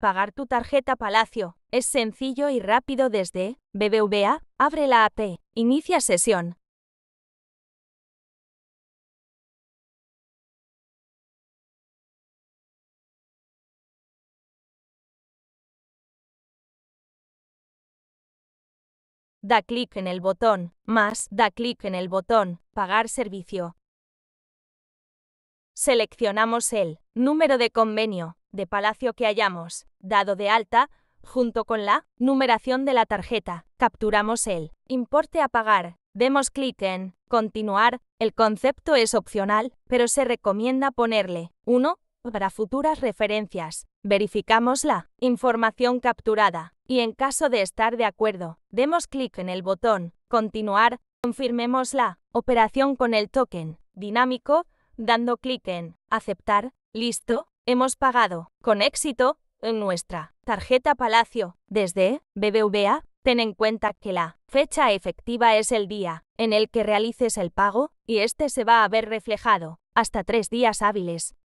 Pagar tu tarjeta Palacio. Es sencillo y rápido desde BBVA. Abre la app. Inicia sesión. Da clic en el botón. Más. Da clic en el botón. Pagar servicio. Seleccionamos el número de convenio de palacio que hayamos dado de alta, junto con la numeración de la tarjeta. Capturamos el importe a pagar. Demos clic en Continuar. El concepto es opcional, pero se recomienda ponerle 1 para futuras referencias. Verificamos la información capturada y en caso de estar de acuerdo, demos clic en el botón Continuar. Confirmemos la operación con el token dinámico, dando clic en Aceptar. Listo, Hemos pagado, con éxito, en nuestra tarjeta Palacio, desde BBVA. Ten en cuenta que la fecha efectiva es el día en el que realices el pago, y este se va a ver reflejado hasta tres días hábiles